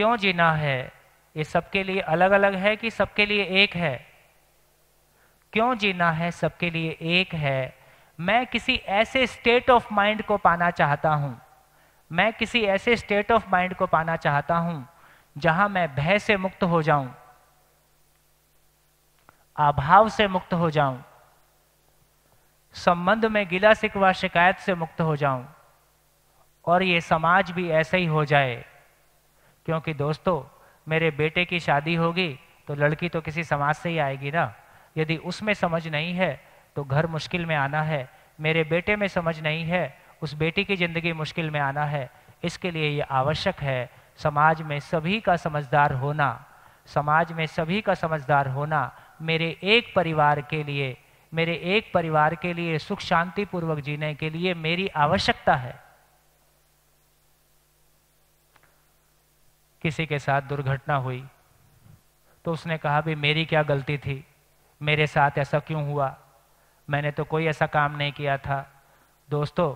क्यों जीना है ये सबके लिए अलग अलग है कि सबके लिए एक है क्यों जीना है सबके लिए एक है मैं किसी ऐसे स्टेट ऑफ माइंड को पाना चाहता हूं मैं किसी ऐसे स्टेट ऑफ माइंड को पाना चाहता हूं जहां मैं भय से मुक्त हो जाऊं अभाव से मुक्त हो जाऊं संबंध में गिला सिकवा शिकायत से मुक्त हो जाऊं और ये समाज भी ऐसे ही हो जाए क्योंकि दोस्तों मेरे बेटे की शादी होगी तो लड़की तो किसी समाज से ही आएगी ना यदि उसमें समझ नहीं है तो घर मुश्किल में आना है मेरे बेटे में समझ नहीं है उस बेटी की ज़िंदगी मुश्किल में आना है इसके लिए ये आवश्यक है समाज में सभी का समझदार होना समाज में सभी का समझदार होना मेरे एक परिवार के लिए मेरे एक परिवार के लिए सुख शांति पूर्वक जीने के लिए मेरी आवश्यकता है किसी के साथ दुर्घटना हुई तो उसने कहा भी मेरी क्या गलती थी मेरे साथ ऐसा क्यों हुआ मैंने तो कोई ऐसा काम नहीं किया था दोस्तों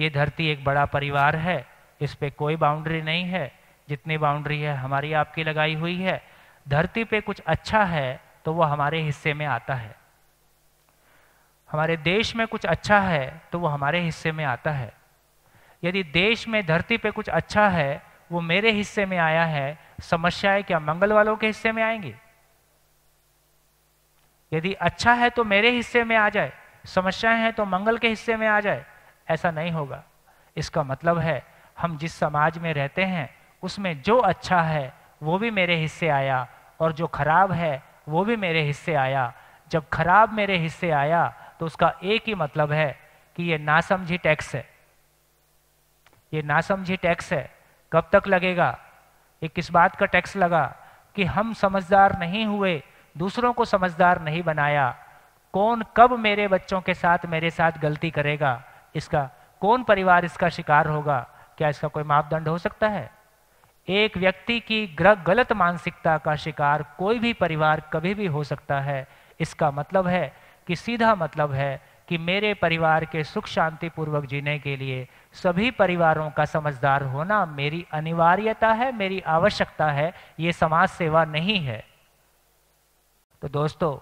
ये धरती एक बड़ा परिवार है इस पर कोई बाउंड्री नहीं है जितनी बाउंड्री है हमारी आपकी लगाई हुई है धरती पे कुछ अच्छा है तो वो हमारे हिस्से में आता है हमारे देश में कुछ अच्छा है तो वो हमारे हिस्से में आता है यदि देश में धरती पे कुछ अच्छा है वो मेरे हिस्से में आया है समस्याएं क्या मंगल वालों के हिस्से में आएंगी यदि अच्छा है तो मेरे हिस्से में आ जाए समस्याएं हैं तो मंगल के हिस्से में आ जाए ऐसा नहीं होगा इसका मतलब है हम जिस समाज में रहते हैं उसमें जो अच्छा है वो भी मेरे हिस्से आया और जो खराब है वो भी मेरे हिस्से आया जब खराब मेरे हिस्से आया तो उसका एक ही मतलब है कि ये नासमझी टैक्स है ये नासमझी टैक्स है कब तक लगेगा ये किस बात का टैक्स लगा कि हम समझदार नहीं हुए दूसरों को समझदार नहीं बनाया कौन कब मेरे बच्चों के साथ मेरे साथ गलती करेगा इसका कौन परिवार इसका शिकार होगा क्या इसका कोई मापदंड हो सकता है एक व्यक्ति की गलत मानसिकता का शिकार कोई भी परिवार कभी भी हो सकता है इसका मतलब है कि सीधा मतलब है कि मेरे परिवार के सुख शांति पूर्वक जीने के लिए सभी परिवारों का समझदार होना मेरी अनिवार्यता है मेरी आवश्यकता है ये समाज सेवा नहीं है तो दोस्तों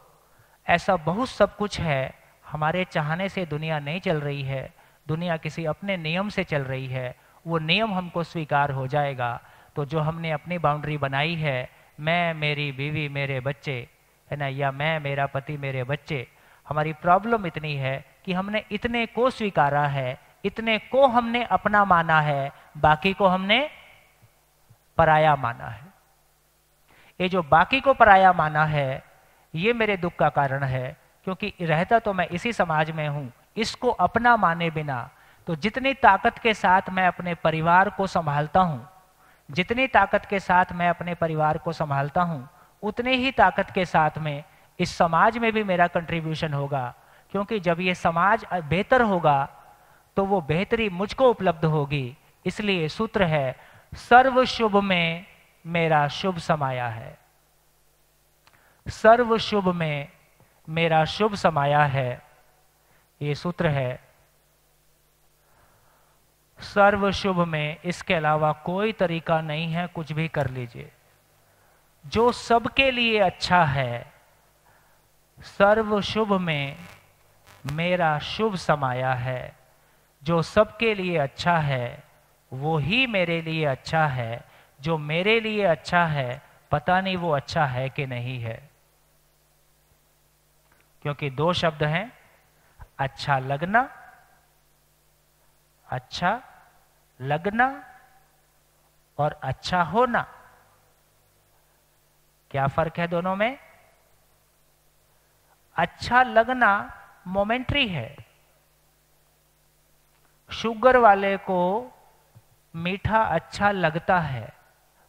ऐसा बहुत सब कुछ है हमारे चाहने से दुनिया नहीं चल रही है दुनिया किसी अपने नियम से चल रही है वो नियम हमको स्वीकार हो जाएगा तो जो हमने अपनी बाउंड्री बनाई है मैं मेरी बीवी मेरे बच्चे है ना या मैं मेरा पति मेरे बच्चे हमारी प्रॉब्लम इतनी है कि हमने इतने को स्वीकारा है इतने को हमने अपना माना है बाकी को हमने पराया माना है ये जो बाकी को पराया माना है ये मेरे दुख का कारण है क्योंकि रहता तो मैं इसी समाज में हूं इसको अपना माने बिना तो जितनी ताकत के साथ मैं अपने परिवार को संभालता हूं जितनी ताकत के साथ मैं अपने परिवार को संभालता हूं उतने ही ताकत के साथ में इस समाज में भी मेरा कंट्रीब्यूशन होगा क्योंकि जब ये समाज बेहतर होगा तो वो बेहतरी मुझको उपलब्ध होगी इसलिए सूत्र है सर्व शुभ में मेरा शुभ समाया है सर्व शुभ में मेरा शुभ समाया है ये सूत्र है सर्व शुभ में इसके अलावा कोई तरीका नहीं है कुछ भी कर लीजिए जो सबके लिए अच्छा है सर्व शुभ में मेरा शुभ समाया है जो सबके लिए अच्छा है वो ही मेरे लिए अच्छा है जो मेरे लिए अच्छा है पता नहीं वो अच्छा है कि नहीं है क्योंकि दो शब्द हैं अच्छा लगना अच्छा लगना और अच्छा होना क्या फर्क है दोनों में अच्छा लगना मोमेंट्री है शुगर वाले को मीठा अच्छा लगता है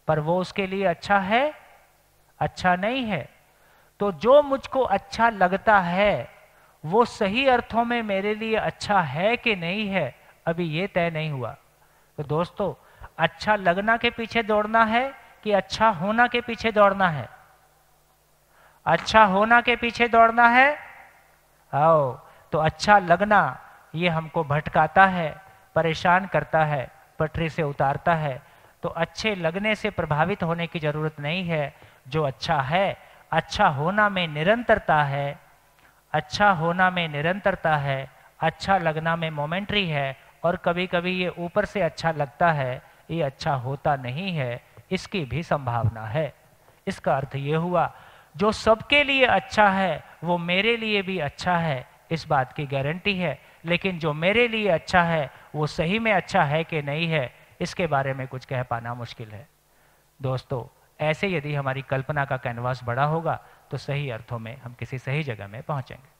पर वो उसके लिए अच्छा है अच्छा नहीं है तो जो मुझको अच्छा लगता है वो सही अर्थों में मेरे लिए अच्छा है कि नहीं है अभी ये तय नहीं हुआ तो दोस्तों अच्छा लगना के पीछे दौड़ना है कि अच्छा होना के पीछे दौड़ना है अच्छा होना के पीछे दौड़ना है आओ तो अच्छा लगना ये हमको भटकाता है परेशान करता है पटरी से उतारता है तो अच्छे लगने से प्रभावित होने की जरूरत नहीं है जो अच्छा है अच्छा होना में निरंतरता है अच्छा होना में निरंतरता है अच्छा लगना में मोमेंट्री है और कभी कभी ये ऊपर से अच्छा लगता है ये अच्छा होता नहीं है इसकी भी संभावना है इसका अर्थ ये हुआ जो सबके लिए अच्छा है वो मेरे लिए भी अच्छा है इस बात की गारंटी है लेकिन जो मेरे लिए अच्छा है वो सही में अच्छा है कि नहीं है इसके बारे में कुछ कह पाना मुश्किल है दोस्तों ऐसे यदि हमारी कल्पना का कैनवास बड़ा होगा तो सही अर्थों में हम किसी सही जगह में पहुंचेंगे